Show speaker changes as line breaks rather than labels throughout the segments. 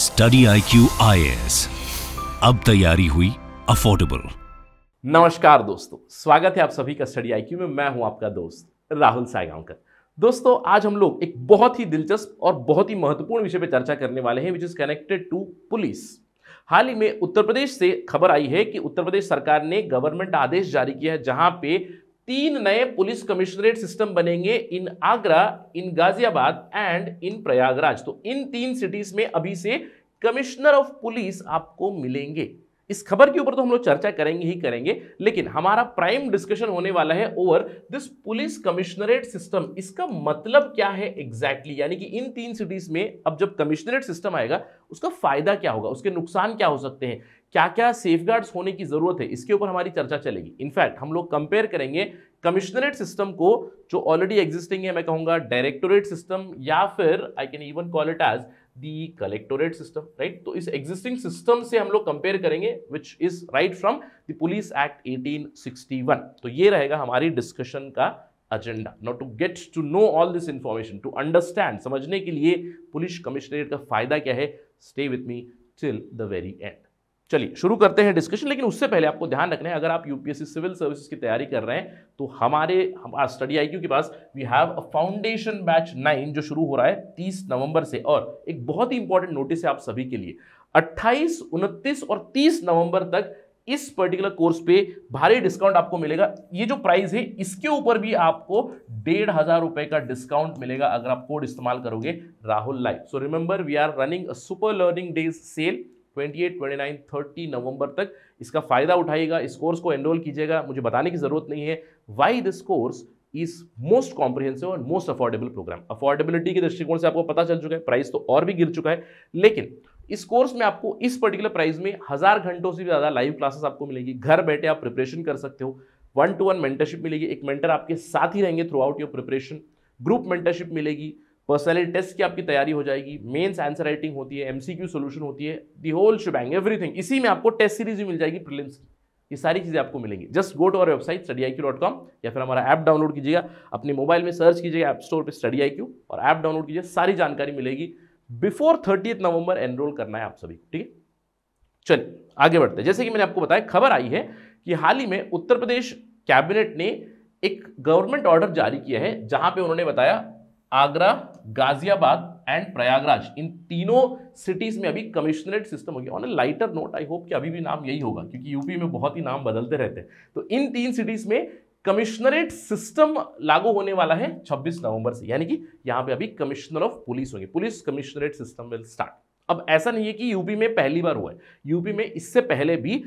Study I Q अब तैयारी हुई अफोर्डेबल नमस्कार दोस्तों स्वागत है आप सभी का स्टडी आई में मैं हूं आपका दोस्त राहुल सायगांवकर दोस्तों आज हम लोग एक बहुत ही दिलचस्प और बहुत ही महत्वपूर्ण विषय पर चर्चा करने वाले हैं which is connected to police हाल ही में उत्तर प्रदेश से खबर आई है कि उत्तर प्रदेश सरकार ने गवर्नमेंट आदेश जारी किया है जहां पे तीन नए पुलिस कमिश्नरेट सिस्टम बनेंगे in Agra in Ghaziabad and in Prayagraj तो इन तीन सिटीज में अभी से कमिश्नर ऑफ पुलिस आपको मिलेंगे इस खबर के ऊपर तो हम लोग चर्चा करेंगे ही करेंगे लेकिन हमारा प्राइम डिस्कशन होने वाला है over this police commissionerate system इसका मतलब क्या है एग्जैक्टली exactly? यानी कि इन तीन सिटीज में अब जब कमिश्नरेट सिस्टम आएगा उसका फायदा क्या होगा उसके नुकसान क्या हो सकते हैं क्या क्या सेफ होने की ज़रूरत है इसके ऊपर हमारी चर्चा चलेगी इनफैक्ट हम लोग कंपेयर करेंगे कमिश्नरेट सिस्टम को जो ऑलरेडी एग्जिस्टिंग है मैं कहूंगा डायरेक्टोरेट सिस्टम या फिर I can even call it as the collectorate system right तो इस एग्जिस्टिंग सिस्टम से हम लोग कंपेयर करेंगे which is right from the police act 1861 तो ये रहेगा हमारी डिस्कशन का agenda not to get to know all this information to understand समझने के लिए पुलिस कमिश्नरेट का फायदा क्या है stay with me till the very end चलिए शुरू करते हैं डिस्कशन लेकिन उससे पहले आपको ध्यान रखना है अगर आप यूपीएससी सिविल सर्विसेज की तैयारी कर रहे हैं तो हमारे स्टडी आई के पास we have a foundation batch nine जो शुरू हो रहा है तीस नवंबर से और एक बहुत ही इंपॉर्टेंट नोटिस है आप सभी के लिए अट्ठाईस उनतीस और तीस नवंबर तक इस पर्टिकुलर कोर्स पे भारी डिस्काउंट आपको मिलेगा ये जो प्राइस है इसके ऊपर भी आपको डेढ़ हजार रुपए का डिस्काउंट मिलेगा अगर आप कोड इस्तेमाल करोगे Rahul live so remember we are running super learning days sale twenty 29, 30 नवंबर तक इसका फ़ायदा उठाइएगा इस कोर्स को एनरोल कीजिएगा मुझे बताने की ज़रूरत नहीं है why this course is most comprehensive and most affordable program affordability के दृष्टिकोण से आपको पता चल चुका है प्राइस तो और भी गिर चुका है लेकिन इस कोर्स में आपको इस पर्टिकुलर प्राइस में हज़ार घंटों से भी ज़्यादा लाइव क्लासेस आपको मिलेगी घर बैठे आप प्रिपरेशन कर सकते हो वन टू वन मेंटरशिप मिलेगी एक मेंटर आपके साथ ही रहेंगे throughout your preparation group mentorship मिलेगी पर्सनैलिटी टेस्ट की आपकी तैयारी हो जाएगी मेन्स आंसर राइटिंग होती है एमसीक्यू सॉल्यूशन होती है दी होल शुबैंग एवरीथिंग इसी में आपको टेस्ट सीरीज भी मिल जाएगी प्रिलिम्स की ये सारी चीज़ें आपको मिलेंगी just go to our website study I Q dot com या फिर हमारा ऐप डाउनलोड कीजिएगा अपने मोबाइल में सर्च कीजिएगा ऐप स्टोर पर स्टडी आई क्यू और ऐप डाउनलोड कीजिए सारी जानकारी मिलेगी बिफोर थर्टी नवंबर एनरोल करना है आप सभी ठीक है चलिए आगे बढ़ते हैं जैसे कि मैंने आपको बताया खबर आई है कि हाल ही में उत्तर प्रदेश कैबिनेट ने एक गवर्नमेंट ऑर्डर जारी किया है जहां पे उन्होंने बताया आगरा गाजियाबाद एंड प्रयागराज इन तीनों सिटीज में अभी कमिश्नरेट सिस्टम हो गया on a lighter note I hope कि अभी भी नाम यही होगा क्योंकि यूपी में बहुत ही नाम बदलते रहते हैं तो इन तीन सिटीज में कमिश्नरेट सिस्टम लागू होने वाला है 26 नवंबर से यानी कि यहां पे अभी कमिश्नर ऑफ पुलिस होंगे police commissionerate system will start अब ऐसा नहीं है कि यूपी में पहली बार हुआ है यूपी में इससे पहले भी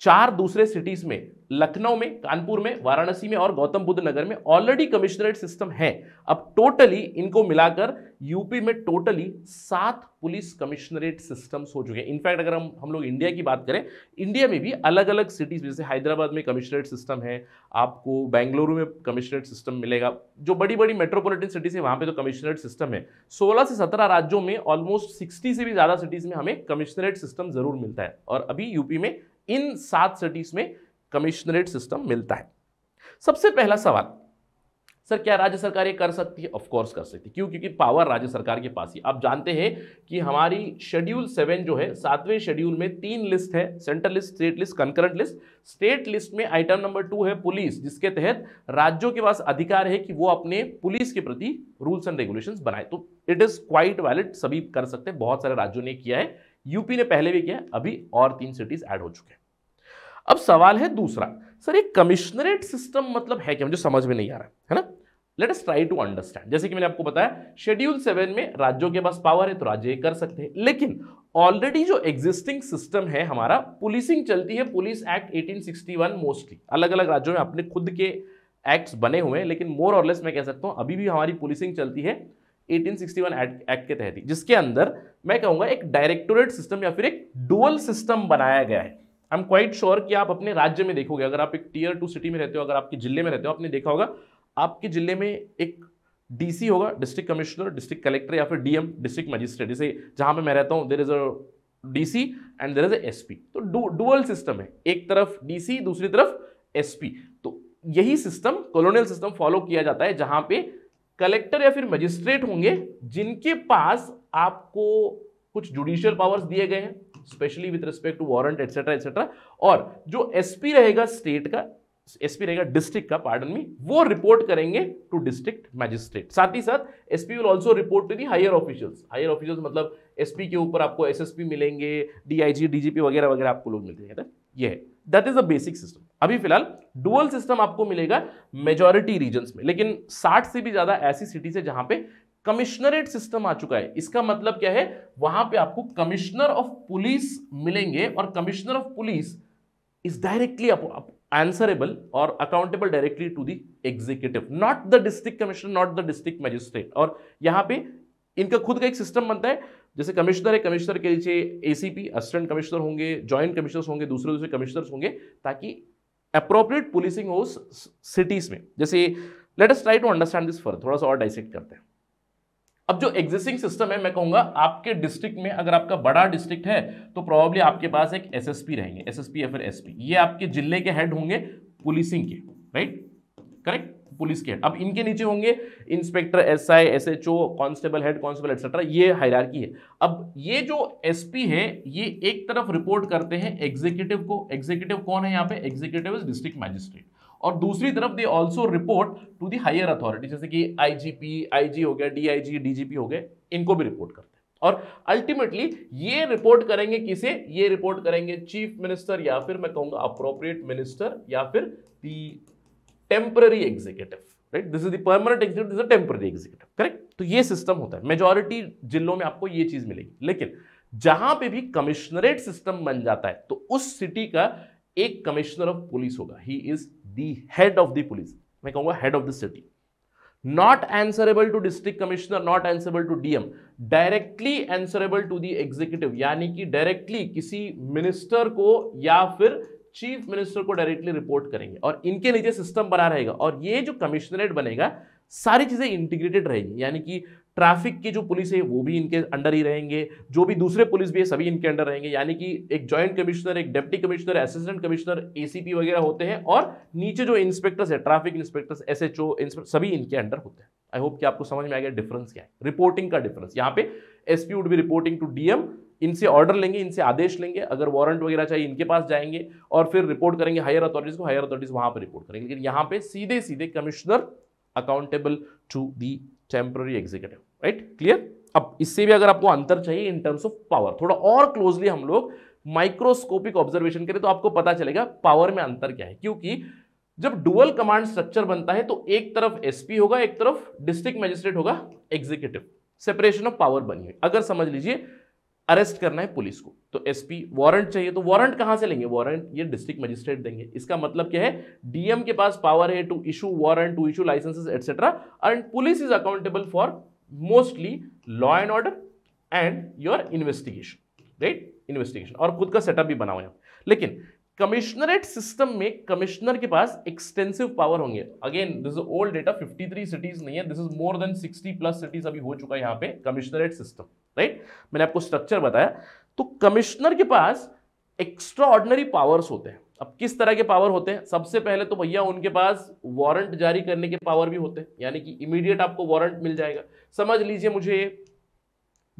चार दूसरे सिटीज में लखनऊ में कानपुर में वाराणसी में और गौतम बुद्ध नगर में ऑलरेडी कमिश्नरेट सिस्टम है अब टोटली इनको मिलाकर यूपी में टोटली सात पुलिस कमिश्नरेट सिस्टम्स हो चुके हैं इनफैक्ट अगर हम हम लोग इंडिया की बात करें इंडिया में भी अलग अलग सिटीज़ जैसे हैदराबाद में कमिश्नरेट सिस्टम है आपको बेंगलुरु में कमिश्नरेट सिस्टम मिलेगा जो बड़ी बड़ी मेट्रोपोलिटन सिटीज़ है वहाँ पे तो कमिश्नरेट सिस्टम है सोलह से सत्रह राज्यों में ऑलमोस्ट सिक्सटी से भी ज़्यादा सिटीज़ में हमें कमिश्नरेट सिस्टम ज़रूर मिलता है और अभी यूपी में इन सात सिटीज में कमिश्नरेट सिस्टम मिलता है सबसे पहला सवाल सर क्या राज्य सरकार ये कर सकती है ऑफ कोर्स कर सकती है क्यों क्योंकि पावर राज्य सरकार के पास ही आप जानते हैं कि हमारी शेड्यूल सेवन जो है सातवें शेड्यूल में तीन लिस्ट है central list state list concurrent list state list में आइटम नंबर टू है पुलिस जिसके तहत राज्यों के पास अधिकार है कि वो अपने पुलिस के प्रति रूल्स एंड रेगुलेशन बनाए तो इट इज़ क्वाइट वैलिड सभी कर सकते हैं बहुत सारे राज्यों ने किया है यूपी ने पहले भी किया अभी और तीन सिटीज ऐड हो चुके हैं अब सवाल है दूसरा सर एक कमिश्नरेट सिस्टम मतलब है क्या मुझे समझ में नहीं आ रहा है ना let us try to understand जैसे कि मैंने आपको बताया शेड्यूल सेवन में राज्यों के पास पावर है तो राज्य ये कर सकते हैं लेकिन ऑलरेडी जो एग्जिस्टिंग सिस्टम है हमारा पुलिसिंग चलती है पुलिस एक्ट 1861 मोस्टली अलग अलग राज्यों में अपने खुद के एक्ट्स बने हुए हैं लेकिन मोर और लेस मैं कह सकता हूँ अभी भी हमारी पुलिसिंग चलती है 1861 एक्ट एक्ट के तहत जिसके अंदर मैं कहूँगा एक डायरेक्टोरेट सिस्टम या फिर एक डुअल सिस्टम बनाया गया है आई एम क्वाइट श्योर कि आप अपने राज्य में देखोगे अगर आप एक टीयर टू सिटी में रहते हो अगर आपके जिले में रहते हो आपने देखा होगा आपके जिले में एक डीसी होगा डिस्ट्रिक्ट कमिश्नर डिस्ट्रिक्ट कलेक्टर या फिर डीएम डिस्ट्रिक्ट मजिस्ट्रेट जैसे जहां पे मैं रहता हूँ there is a DC and there is a SP तो डुअल सिस्टम है एक तरफ डीसी दूसरी तरफ एसपी तो यही सिस्टम कॉलोनियल सिस्टम फॉलो किया जाता है जहाँ पे कलेक्टर या फिर मजिस्ट्रेट होंगे जिनके पास आपको कुछ जुडिशियल पावर्स दिए गए हैं specially with respect to warrant etcetera etcetera और जो एसपी रहेगा स्टेट का एसपी रहेगा डिस्ट्रिक्ट का पार्डन में वो रिपोर्ट करेंगे टू डिस्ट्रिक्ट मैजिस्ट्रेट साथ ही साथ SP will also report to the higher officials higher officials मतलब एसपी के ऊपर आपको एसएसपी मिलेंगे डीआईजी डीजीपी वगैरह वगैरह आपको लोग मिलते हैं ये है that is a basic system अभी फिलहाल डुअल सिस्टम आपको मिलेगा मेजोरिटी रीजन में लेकिन 60 से भी ज्यादा ऐसी सिटीज है जहां पे कमिश्नरेट सिस्टम आ चुका है इसका मतलब क्या है वहां पे आपको कमिश्नर ऑफ पुलिस मिलेंगे और commissioner of police is directly answerable और accountable directly to the executive not the district commissioner not the district magistrate और यहां पे इनका खुद का एक सिस्टम बनता है जैसे कमिश्नर है कमिश्नर के नीचे पी असिस्टेंट कमिश्नर होंगे ज्वाइंट कमिश्नर्स होंगे दूसरे दूसरे कमिश्नर्स होंगे ताकि अप्रोप्रिएट पुलिसिंग हो सिटीज़ में जैसे let us try to understand this further थोड़ा सा और डाइसेक्ट करते हैं अब जो एग्जिस्टिंग सिस्टम है मैं कहूंगा आपके डिस्ट्रिक्ट में अगर आपका बड़ा डिस्ट्रिक्ट है तो प्रॉब्ली आपके पास एक एसएसपी रहेंगे एसएसपी या फिर एसपी ये आपके जिले के हेड होंगे पुलिसिंग के राइट करेक्ट पुलिस के हेड अब इनके नीचे होंगे inspector S I S H O constable head constable etcetera ये हायरार्की है अब ये जो एस पी है ये एक तरफ रिपोर्ट करते हैं एग्जीक्यूटिव को एग्जीक्यूटिव कौन है यहाँ पे एग्जीक्यूटिव इज डिस्ट्रिक्ट मैजिस्ट्रेट और दूसरी तरफ they also report to the higher authority जैसे कि आईजीपी आईजी हो गया डीआईजी डीजीपी हो गए इनको भी रिपोर्ट करते हैं और अल्टीमेटली ये रिपोर्ट करेंगे किसे ये रिपोर्ट करेंगे चीफ मिनिस्टर या फिर मैं कहूंगा अप्रोप्रिएट मिनिस्टर या फिर the temporary executive right this is the permanent executive this is temporary executive correct तो ये सिस्टम होता है मेजोरिटी जिलों में आपको ये चीज मिलेगी लेकिन जहां पे भी कमिश्नरेट सिस्टम बन जाता है तो उस सिटी का एक कमिश्नर ऑफ पुलिस होगा he is the head of the police मैं कहूंगा head of the city not answerable to district commissioner not answerable to DM directly answerable to the executive यानी कि डायरेक्टली किसी मिनिस्टर को या फिर चीफ मिनिस्टर को डायरेक्टली रिपोर्ट करेंगे और इनके नीचे सिस्टम बना रहेगा और ये जो कमिश्नरेट बनेगा सारी चीज़ें इंटीग्रेटेड रहेगी यानी कि ट्रैफिक की जो पुलिस है वो भी इनके अंडर ही रहेंगे जो भी दूसरे पुलिस भी है सभी इनके अंडर रहेंगे यानी कि एक जॉइंट कमिश्नर एक deputy commissioner assistant commissioner ACP वगैरह होते हैं और नीचे जो इंस्पेक्टर्स है ट्रैफिक इंस्पेक्टर्स एसएचओ इंस्पेक्टर सभी इनके अंडर होते हैं आई होप कि आपको समझ में आ गया डिफरेंस क्या है रिपोर्टिंग का डिफरेंस यहाँ पे SP would be reporting to DM इनसे ऑर्डर लेंगे इनसे आदेश लेंगे अगर वारंट वगैरह चाहिए इनके पास जाएंगे और फिर रिपोर्ट करेंगे हायर अथॉरिटीज़ को हायर अथॉरिटीज़ वहां पर रिपोर्ट करेंगे लेकिन यहां पर सीधे सीधे commissioner accountable to the temporary executive right clear अब इससे भी अगर आपको अंतर चाहिए इन टर्म्स ऑफ पावर थोड़ा और क्लोजली हम लोग माइक्रोस्कोपिक ऑब्जर्वेशन करें तो आपको पता चलेगा पावर में अंतर क्या है क्योंकि जब डुअल कमांड स्ट्रक्चर बनता है तो एक तरफ एसपी होगा एक तरफ डिस्ट्रिक्ट मजिस्ट्रेट होगा एग्जीक्यूटिव सेपरेशन ऑफ पावर बनी हुई अगर समझ लीजिए अरेस्ट करना है पुलिस को तो एसपी वारंट चाहिए तो वारंट कहां से लेंगे वारंट ये डिस्ट्रिक्ट मजिस्ट्रेट देंगे इसका मतलब क्या है डीएम के पास पावर है to issue warrant to issue licenses etcetera and police is accountable for mostly law and order and your investigation right investigation और खुद का सेटअप भी बना हुआ है लेकिन कमिश्नरेट सिस्टम में कमिश्नर के पास एक्सटेंसिव पावर होंगे again this is old data 53 cities नहीं है this is more than 60 plus cities अभी हो चुका है यहां पे कमिश्नरेट सिस्टम राइट मैंने आपको स्ट्रक्चर बताया तो कमिश्नर के पास एक्स्ट्रा ऑर्डनरी पावर्स होते हैं अब किस तरह के पावर होते हैं सबसे पहले तो भैया उनके पास वारंट जारी करने के पावर भी होते हैं यानी कि इमीडिएट आपको वारंट मिल जाएगा समझ लीजिए मुझे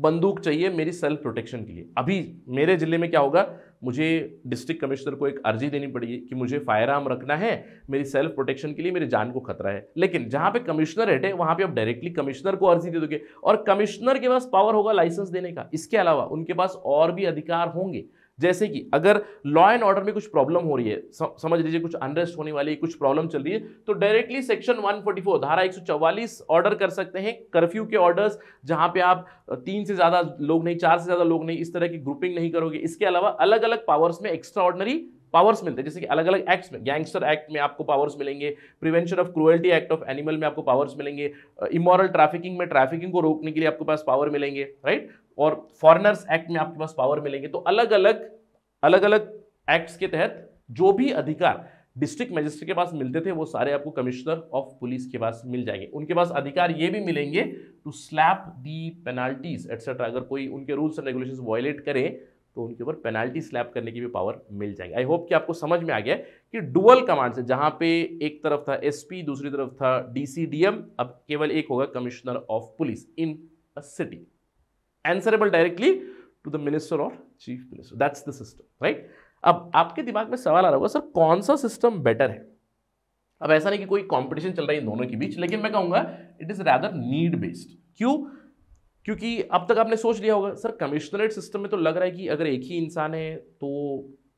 बंदूक चाहिए मेरी सेल्फ प्रोटेक्शन के लिए अभी मेरे जिले में क्या होगा मुझे डिस्ट्रिक्ट कमिश्नर को एक अर्जी देनी पड़ी कि मुझे फायर आर्म रखना है मेरी सेल्फ प्रोटेक्शन के लिए मेरी जान को खतरा है लेकिन जहाँ पे कमिश्नर हटे वहाँ पे आप डायरेक्टली कमिश्नर को अर्जी दे दोगे और कमिश्नर के पास पावर होगा लाइसेंस देने का इसके अलावा उनके पास और भी अधिकार होंगे जैसे कि अगर लॉ एंड ऑर्डर में कुछ प्रॉब्लम हो रही है समझ लीजिए कुछ अनरेस्ट होने वाली कुछ प्रॉब्लम चल रही है तो डायरेक्टली सेक्शन 144 धारा 144 ऑर्डर कर सकते हैं कर्फ्यू के ऑर्डर्स जहां पे आप तीन से ज़्यादा लोग नहीं चार से ज़्यादा लोग नहीं इस तरह की ग्रुपिंग नहीं करोगे इसके अलावा अलग अलग पावर्स में एक्स्ट्रा ऑर्डनरी पावर्स मिलते हैं जैसे कि अलग अलग एक्ट्स में गैंगस्टर एक्ट में आपको पावर्स मिलेंगे prevention of cruelty act of animal में आपको पावर्स मिलेंगे इमोरल ट्रैफिकिंग में ट्रैफिकिंग को रोकने के लिए आपके पास पावर मिलेंगे राइट और फॉरेनर्स एक्ट में आपके पास पावर मिलेंगे तो अलग अलग अलग अलग एक्ट्स के तहत जो भी अधिकार डिस्ट्रिक्ट मजिस्ट्रेट के पास मिलते थे वो सारे आपको कमिश्नर ऑफ पुलिस के पास मिल जाएंगे उनके पास अधिकार ये भी मिलेंगे to slap the penalties etcetera अगर कोई उनके रूल्स एंड रेगुलेशन वायलेट करे तो उनके ऊपर पेनाल्टी स्लैप करने की भी पावर मिल जाएगी आई होप कि आपको समझ में आ गया कि डुअल कमांड से जहां पे एक तरफ था एसपी दूसरी तरफ था डीसीडीएम अब केवल एक होगा commissioner of police in a city answerable directly to the minister or chief minister. That's the system, right? अब आपके दिमाग में सवाल आ रहा होगा सर कौन सा सिस्टम बेटर है अब ऐसा नहीं कि कोई कंपटीशन चल रहा है इन दोनों के बीच लेकिन मैं कहूंगा it is rather need based क्यों क्योंकि अब तक आपने सोच लिया होगा सर कमिश्नरेट सिस्टम में तो लग रहा है कि अगर एक ही इंसान है तो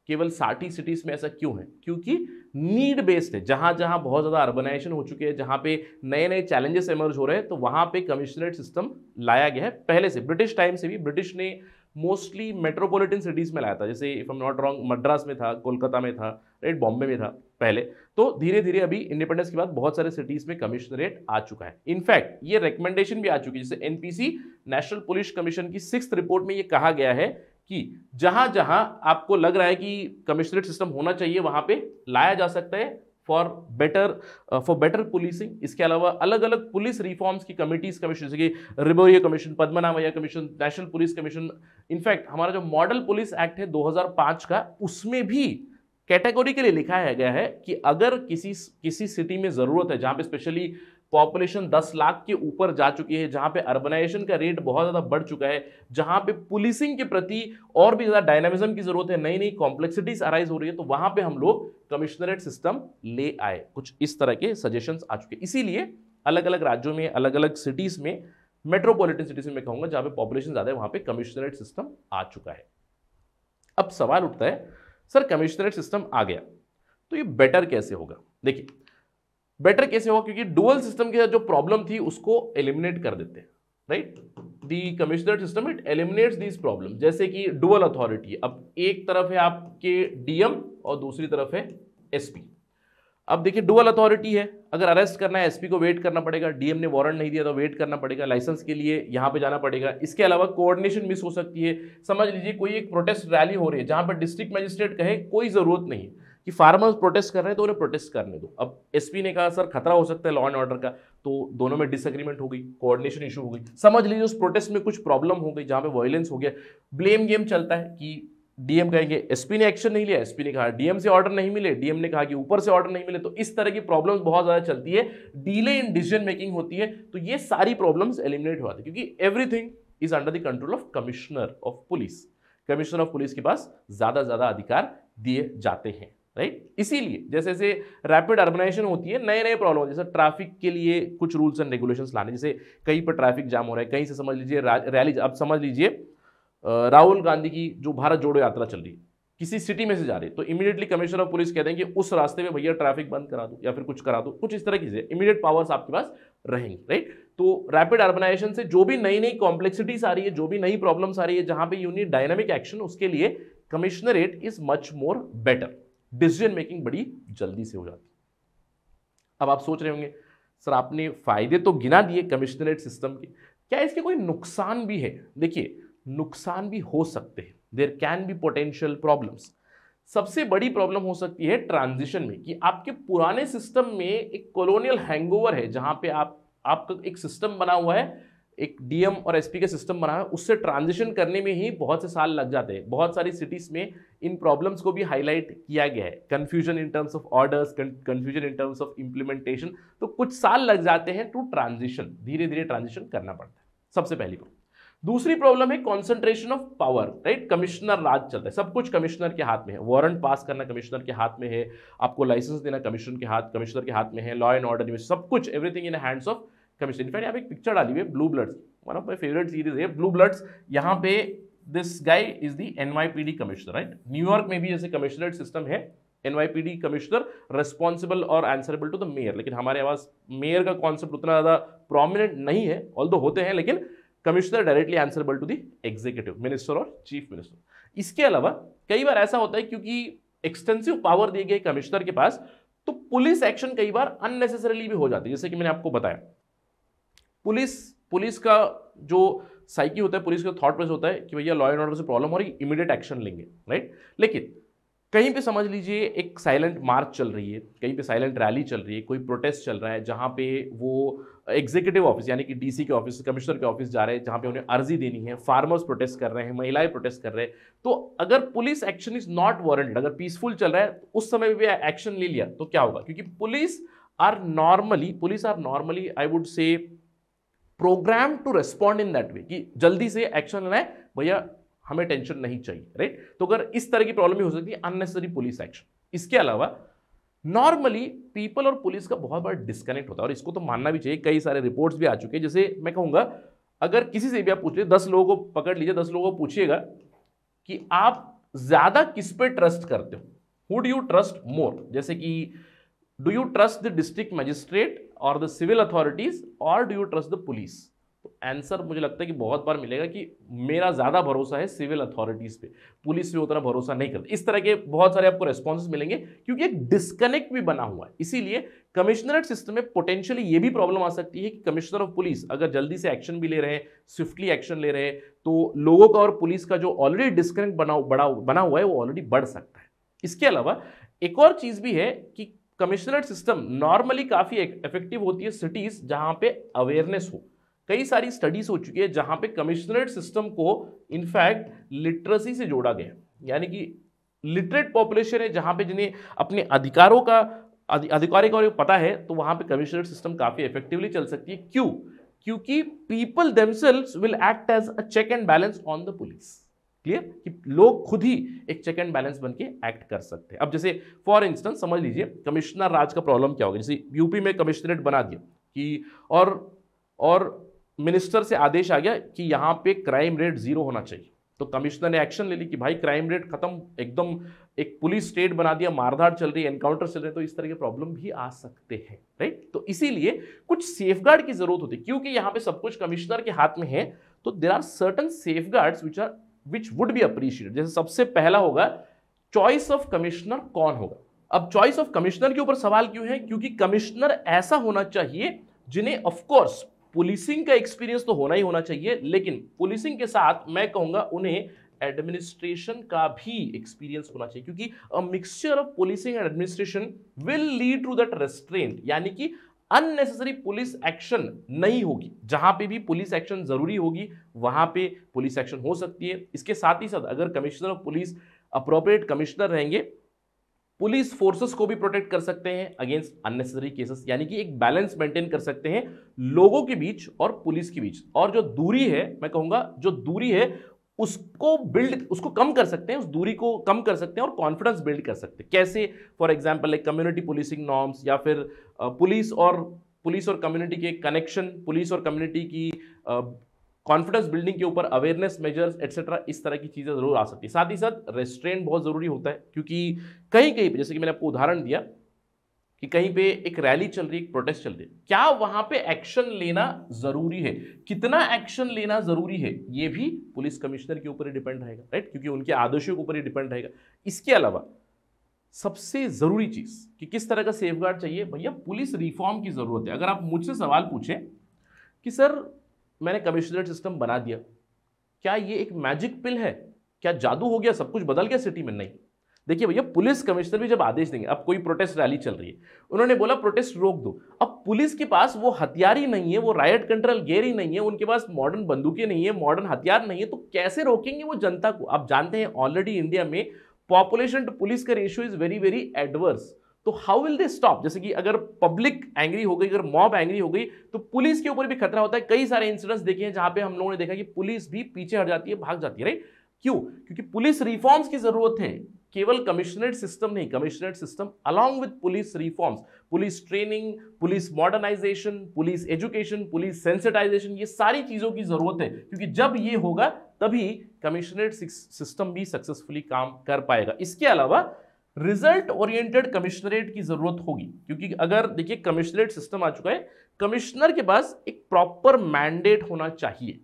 केवल साठी सिटीज़ में ऐसा क्यों है क्योंकि नीड बेस्ड है जहां जहां बहुत ज़्यादा अर्बनाइजेशन हो चुके हैं जहां पे नए नए चैलेंजेस एमर्ज हो रहे हैं तो वहां पे कमिश्नरेट सिस्टम लाया गया है पहले से ब्रिटिश टाइम से भी ब्रिटिश ने मोस्टली मेट्रोपॉलिटन सिटीज़ में लाया था जैसे if am not wrong Madras में था कोलकाता में था राइट बॉम्बे में था पहले तो धीरे धीरे अभी इंडिपेंडेंस के बाद बहुत सारे सिटीज़ में कमिश्नरेट आ चुका है इनफैक्ट ये रिकमेंडेशन भी आ चुकी है जैसे एनपीसी नेशनल पुलिस कमीशन की सिक्स रिपोर्ट में ये कहा गया है कि जहां जहां आपको लग रहा है कि कमिश्नरेट सिस्टम होना चाहिए वहां पे लाया जा सकता है for better for better policing इसके अलावा अलग अलग पुलिस रिफॉर्म्स की कमिटीज कमीशन जैसे कि Ribeiro commission Padmanabhaiah commission national police commission in fact हमारा जो मॉडल पुलिस एक्ट है 2005 का उसमें भी कैटेगोरी के लिए लिखा है गया है कि अगर किसी किसी सिटी में ज़रूरत है जहाँ पे स्पेशली पॉपुलेशन 10 लाख के ऊपर जा चुकी है जहां पे अर्बनाइजेशन का रेट बहुत ज़्यादा बढ़ चुका है जहां पे पुलिसिंग के प्रति और भी ज़्यादा डायनामिज्म की ज़रूरत है नई नई कॉम्प्लेक्सिटीज अराइज हो रही है तो वहां पे हम लोग कमिश्नरेट सिस्टम ले आए कुछ इस तरह के सजेशंस आ चुके इसीलिए अलग अलग राज्यों में अलग अलग सिटीज़ में मेट्रोपोलिटन सिटीज़ में कहूंगा जहां पर पॉपुलेशन ज़्यादा है वहां पर कमिश्नरेट सिस्टम आ चुका है अब सवाल उठता है सर कमिश्नरेट सिस्टम आ गया तो ये बेटर कैसे होगा देखिए बेटर कैसे होगा क्योंकि डुअल सिस्टम के साथ जो प्रॉब्लम थी उसको एलिमिनेट कर देते हैं right the commissioner system it eliminates this problem जैसे कि डुअल अथॉरिटी अब एक तरफ है आपके डीएम और दूसरी तरफ है एसपी अब देखिए डुअल अथॉरिटी है अगर अरेस्ट करना है एसपी को वेट करना पड़ेगा डीएम ने वारंट नहीं दिया तो वेट करना पड़ेगा लाइसेंस के लिए यहाँ पे जाना पड़ेगा इसके अलावा कोऑर्डिनेशन मिस हो सकती है समझ लीजिए कोई एक प्रोटेस्ट रैली हो रही है जहाँ पर डिस्ट्रिक्ट मजिस्ट्रेट कहे कोई ज़रूरत नहीं है कि फार्मर्स प्रोटेस्ट कर रहे हैं तो उन्हें प्रोटेस्ट करने दो अब एसपी ने कहा सर खतरा हो सकता है लॉ एंड ऑर्डर का तो दोनों में डिसएग्रीमेंट हो गई कोऑर्डिनेशन इशू हो गई समझ लीजिए उस प्रोटेस्ट में कुछ प्रॉब्लम हो गई जहां पे वायलेंस हो गया ब्लेम गेम चलता है कि डीएम कहेंगे एसपी ने एक्शन नहीं लिया एसपी ने कहा डीएम से ऑर्डर नहीं मिले डीएम ने कहा कि ऊपर से ऑर्डर नहीं मिले तो इस तरह की प्रॉब्लम्स बहुत ज़्यादा चलती है डीले इन डिसीजन मेकिंग होती है तो ये सारी प्रॉब्लम्स एलिमिनेट हो जाती है क्योंकि everything is under the control of commissioner of police commissioner of police के पास ज़्यादा ज़्यादा अधिकार दिए जाते हैं राइट इसीलिए जैसे जैसे रैपिड अर्बनाइजेशन होती है नए नए प्रॉब्लम जैसे ट्रैफिक के लिए कुछ रूल्स एंड रेगुलेशंस लाने जैसे कहीं पर ट्रैफिक जाम हो रहा है कहीं से समझ लीजिए रैली अब समझ लीजिए राहुल गांधी की जो भारत जोड़ो यात्रा चल रही है किसी सिटी में से जा रही है तो इमीडिएटली कमिश्नर ऑफ पुलिस कहते हैं कि उस रास्ते में भैया ट्रैफिक बंद करा दो या फिर कुछ करा दो कुछ इस तरह की चीज़ें इमीडिएट पावर्स आपके पास रहेंगे राइट तो रैपिड अर्बनाइजेशन से जो भी नई नई कॉम्प्लेक्सिटीज आ रही है जो भी नई प्रॉब्लम्स आ रही है जहां पे यूनिट डायनेमिक एक्शन उसके लिए commissionerate is much more better decision making बड़ी जल्दी से हो जाती अब आप सोच रहे होंगे सर आपने फ़ायदे तो गिना दिए कमिश्नरेट सिस्टम के क्या इसके कोई नुकसान भी है देखिए नुकसान भी हो सकते हैं there can be potential problems सबसे बड़ी प्रॉब्लम हो सकती है ट्रांजिशन में कि आपके पुराने सिस्टम में एक कॉलोनियल हैंगओवर है जहां पे आप आपका एक सिस्टम बना हुआ है एक डीएम और एसपी का सिस्टम बना है उससे ट्रांजिशन करने में ही बहुत से साल लग जाते हैं बहुत सारी सिटीज़ में इन प्रॉब्लम्स को भी हाईलाइट किया गया है confusion in terms of orders confusion in terms of implementation तो कुछ साल लग जाते हैं टू ट्रांजिशन धीरे धीरे ट्रांजिशन करना पड़ता है सबसे पहली प्रॉब्लम दूसरी प्रॉब्लम है concentration of power right commissioner राज चलता है सब कुछ कमिश्नर के हाथ में है वारंट पास करना कमिश्नर के हाथ में है आपको लाइसेंस देना कमिश्नर के हाथ कमिश्नर के हाथ में है लॉ एंड ऑर्डर सब कुछ everything in hands of commission in fact यहाँ पे एक पिक्चर डाली हुई है blue bloods one of my favourite series है ब्लू ब्लड्स यहाँ पे this guy is the the commissioner right New York में भी जैसे कमिश्नरेट सिस्टम है N Y D commissioner responsible और आंसरेबल टू द मेयर लेकिन हमारे आवाज मेयर का कॉन्सेप्ट उतना ज़्यादा प्रोमिनेंट नहीं है ऑल दो होते हैं लेकिन commissioner directly answerable to the executive minister और चीफ मिनिस्टर इसके अलावा कई बार ऐसा होता है क्योंकि एक्सटेंसिव पावर दिए गए कमिश्नर के पास तो पुलिस एक्शन कई बार अननेसेसरली भी हो जाती है जैसे कि मैंने आपको बताया पुलिस पुलिस का जो साइकी होता है पुलिस का थॉट प्रोसेस होता है कि भैया लॉ एंड ऑर्डर से प्रॉब्लम हो रही इमीडिएट एक्शन लेंगे राइट लेकिन कहीं पे समझ लीजिए एक साइलेंट मार्च चल रही है कहीं पे साइलेंट रैली चल रही है कोई प्रोटेस्ट चल रहा है जहाँ पे वो एग्जीक्यूटिव ऑफिस यानी कि डीसी के ऑफिस कमिश्नर के ऑफिस जा रहे हैं जहाँ पे उन्हें अर्जी देनी है फार्मर्स प्रोटेस्ट कर रहे हैं महिलाएं प्रोटेस्ट कर रहे हैं तो अगर police action is not warranted अगर पीसफुल चल रहा है तो उस समय भी एक्शन ले लिया तो क्या होगा क्योंकि police are normally police are normally I would say programme to respond in that way कि जल्दी से एक्शन लेना है भैया हमें टेंशन नहीं चाहिए राइट तो अगर इस तरह की प्रॉब्लम भी हो सकती है अननेसेसरी पुलिस एक्शन इसके अलावा नॉर्मली पीपल और पुलिस का बहुत बड़ा डिस्कनेक्ट होता है और इसको तो मानना भी चाहिए कई सारे रिपोर्ट्स भी आ चुके हैं जैसे मैं कहूँगा अगर किसी से भी आप पूछ लीजिए दस लोगों को पकड़ लीजिए दस लोगों को पूछिएगा कि आप ज़्यादा किस पे ट्रस्ट करते हो who do you trust more जैसे कि do you trust the district magistrate और द सिविल अथॉरिटीज़ और do you trust the police तो आंसर मुझे लगता है कि बहुत बार मिलेगा कि मेरा ज़्यादा भरोसा है सिविल अथॉरिटीज़ पे पुलिस पे उतना भरोसा नहीं करती इस तरह के बहुत सारे आपको रेस्पॉन्स मिलेंगे क्योंकि एक डिस्कनेक्ट भी बना हुआ है इसीलिए कमिश्नरेट सिस्टम में पोटेंशियली ये भी प्रॉब्लम आ सकती है कि कमिश्नर ऑफ पुलिस अगर जल्दी से एक्शन भी ले रहे हैं स्विफ्टली एक्शन ले रहे हैं तो लोगों का और पुलिस का जो ऑलरेडी डिस्कनेक्ट बना बना हुआ है वो ऑलरेडी बढ़ सकता है इसके अलावा एक और चीज़ भी है कि कमिश्नरेट सिस्टम नॉर्मली काफ़ी इफेक्टिव होती है सिटीज़ जहाँ पे अवेयरनेस हो कई सारी स्टडीज़ हो चुकी है जहाँ पे कमिश्नरेट सिस्टम को इनफैक्ट लिटरेसी से जोड़ा गया यानी कि लिटरेट पॉपुलेशन है जहाँ पे जिन्हें अपने अधिकारों का अधिकारी का पता है तो वहाँ पे कमिश्नरेट सिस्टम काफ़ी इफेक्टिवली चल सकती है क्यों क्योंकि people themselves will act as a check and balance on the police clear कि लोग खुद ही एक चेक एंड बैलेंस बन के एक्ट कर सकते हैं अब जैसे फॉर इंस्टेंस समझ लीजिए कमिश्नर राज का प्रॉब्लम क्या होगा जैसे यूपी में कमिश्नरेट बना दिया कि और और मिनिस्टर से आदेश आ गया कि यहाँ पे क्राइम रेट जीरो होना चाहिए तो कमिश्नर ने एक्शन ले ली कि भाई क्राइम रेट खत्म एकदम एक पुलिस स्टेट बना दिया मारधाड़ चल रही है एनकाउंटर चल रहे हैं तो इस तरह के प्रॉब्लम भी आ सकते हैं राइट तो इसीलिए कुछ सेफ की जरूरत होती है क्योंकि यहाँ पे सब कुछ कमिश्नर के हाथ में है तो there are certain safeguards which are which would be appreciated जैसे सबसे पहला होगा चॉइस ऑफ कमिश्नर कौन होगा अब चॉइस ऑफ कमिश्नर के ऊपर सवाल क्यों है क्योंकि कमिश्नर ऐसा होना चाहिए जिन्हें ऑफकोर्स पुलिसिंग का एक्सपीरियंस तो होना ही होना चाहिए लेकिन पुलिसिंग के साथ मैं कहूंगा उन्हें एडमिनिस्ट्रेशन का भी एक्सपीरियंस होना चाहिए क्योंकि mixture of policing and administration will lead to that restraint यानी कि अननेसेसरी पुलिस एक्शन नहीं होगी जहां पे भी पुलिस एक्शन जरूरी होगी वहां पे पुलिस एक्शन हो सकती है इसके साथ ही साथ अगर commissioner of police appropriate commissioner रहेंगे पुलिस फोर्सेस को भी प्रोटेक्ट कर सकते हैं अगेंस्ट अननेसेसरी केसेस यानी कि एक बैलेंस मेंटेन कर सकते हैं लोगों के बीच और पुलिस के बीच और जो दूरी है मैं कहूंगा जो दूरी है उसको बिल्ड उसको कम कर सकते हैं उस दूरी को कम कर सकते हैं और कॉन्फिडेंस बिल्ड कर सकते हैं कैसे for example like community policing norms या फिर पुलिस और पुलिस और कम्युनिटी के कनेक्शन पुलिस और कम्युनिटी की कॉन्फिडेंस बिल्डिंग के ऊपर अवेयरनेस मेजर्स एट्सेट्रा इस तरह की चीज़ें ज़रूर आ सकती है साथ ही साथ रेस्ट्रेंट बहुत ज़रूरी होता है क्योंकि कहीं कहीं पर जैसे कि मैंने आपको उदाहरण दिया कि कहीं पे एक रैली चल रही है एक प्रोटेस्ट चल रही है क्या वहां पे एक्शन लेना जरूरी है कितना एक्शन लेना जरूरी है ये भी पुलिस कमिश्नर के ऊपर ही डिपेंड रहेगा राइट क्योंकि उनके आदेशों के ऊपर ही डिपेंड रहेगा इसके अलावा सबसे ज़रूरी चीज़ कि किस तरह का सेफ चाहिए भैया पुलिस रिफॉर्म की ज़रूरत है अगर आप मुझसे सवाल पूछें कि सर मैंने कमिश्नरेट सिस्टम बना दिया क्या ये एक मैजिक पिल है क्या जादू हो गया सब कुछ बदल गया सिटी में नहीं देखिए भैया पुलिस कमिश्नर भी जब आदेश देंगे अब कोई प्रोटेस्ट रैली चल रही है उन्होंने बोला प्रोटेस्ट रोक दो अब पुलिस के पास वो हथियार ही नहीं है वो रायट कंट्रोल गेयर ही नहीं है उनके पास मॉडर्न बंदूकें नहीं है मॉडर्न हथियार नहीं है तो कैसे रोकेंगे वो जनता को आप जानते हैं ऑलरेडी इंडिया में पॉपुलेशन टू पुलिस का ratio is very very adverse तो हाउ विल दे स्टॉप जैसे कि अगर पब्लिक एंग्री हो गई अगर मॉब एंग्री हो गई तो पुलिस के ऊपर भी खतरा होता है कई सारे इंसिडेंट्स देखे हैं जहां पे हम लोगों ने देखा कि पुलिस भी पीछे हट जाती है भाग जाती है राइट क्यों क्योंकि पुलिस रिफॉर्म्स की जरूरत है केवल कमिश्नरेट सिस्टम नहीं commissionerate system along with police reforms police training police modernisation police education police sensitisation ये सारी चीज़ों की ज़रूरत है क्योंकि जब ये होगा तभी कमिश्नरेट सिस्टम भी सक्सेसफुली काम कर पाएगा इसके अलावा रिजल्ट ओरिएंटेड कमिश्नरेट की जरूरत होगी क्योंकि अगर देखिए कमिश्नरेट सिस्टम आ चुका है कमिश्नर के पास एक प्रॉपर मैंडेट होना चाहिए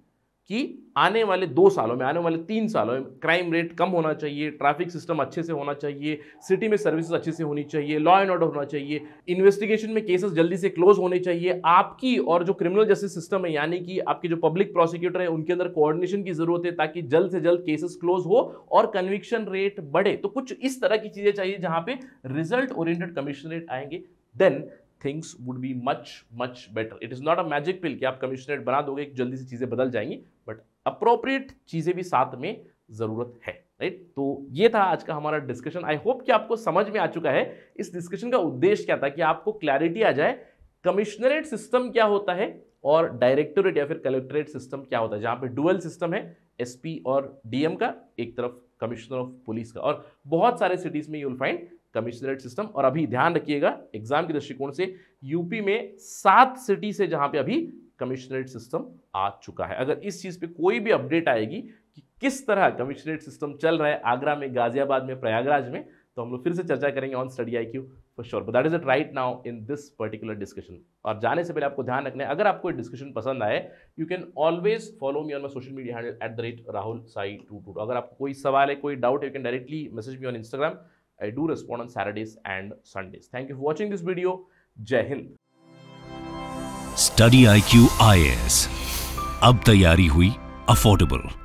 कि आने वाले दो सालों में आने वाले तीन सालों में क्राइम रेट कम होना चाहिए ट्रैफिक सिस्टम अच्छे से होना चाहिए सिटी में सर्विसेज अच्छे से होनी चाहिए लॉ एंड ऑर्डर होना चाहिए इन्वेस्टिगेशन में केसेस जल्दी से क्लोज होने चाहिए आपकी और जो क्रिमिनल जस्टिस सिस्टम है यानी कि आपके जो पब्लिक प्रोसिक्यूटर है उनके अंदर कोऑर्डिनेशन की जरूरत है ताकि जल्द से जल्द केसेस क्लोज हो और कन्विक्शन रेट बढ़े तो कुछ इस तरह की चीज़ें चाहिए जहाँ पे रिजल्ट ओरिएंटेड कमिश्नरेट आएंगे then things would be much much better it is not a magic pill कि आप कमिश्नरेट बना दोगे कि जल्दी से चीज़ें बदल जाएंगी बट अप्रोप्रिएट चीज़ें भी साथ में ज़रूरत है राइट right? तो ये था आज का हमारा डिस्कशन आई होप कि आपको समझ में आ चुका है इस डिस्कशन का उद्देश्य क्या था कि आपको क्लैरिटी आ जाए कमिश्नरेट सिस्टम क्या होता है और डायरेक्टोरेट या फिर कलेक्टरेट सिस्टम क्या होता है जहाँ पे डुअल सिस्टम है एसपी और डीएम का एक तरफ कमिश्नर ऑफ पुलिस का और बहुत सारे सिटीज़ में you will find commissionerate system और अभी ध्यान रखिएगा एग्जाम के दृष्टिकोण से यूपी में सात सिटी से जहां पे अभी कमिश्नरेट सिस्टम आ चुका है अगर इस चीज़ पे कोई भी अपडेट आएगी कि किस तरह कमिश्नरेट सिस्टम चल रहा है आगरा में गाजियाबाद में प्रयागराज में तो हम लोग फिर से चर्चा करेंगे on study I Q for sure that is it right now in this particular discussion और जाने से पहले आपको ध्यान रखना है अगर आपको डिस्कशन पसंद आए you can always follow me on my social media handle at the rate Rahul Sai two two अगर आपको कोई सवाल है कोई डाउट है you can directly message me on Instagram I do respond on Saturdays and Sundays. Thank you for watching this video. Jai Hind. Study IQ IS. Ab tayari hui affordable.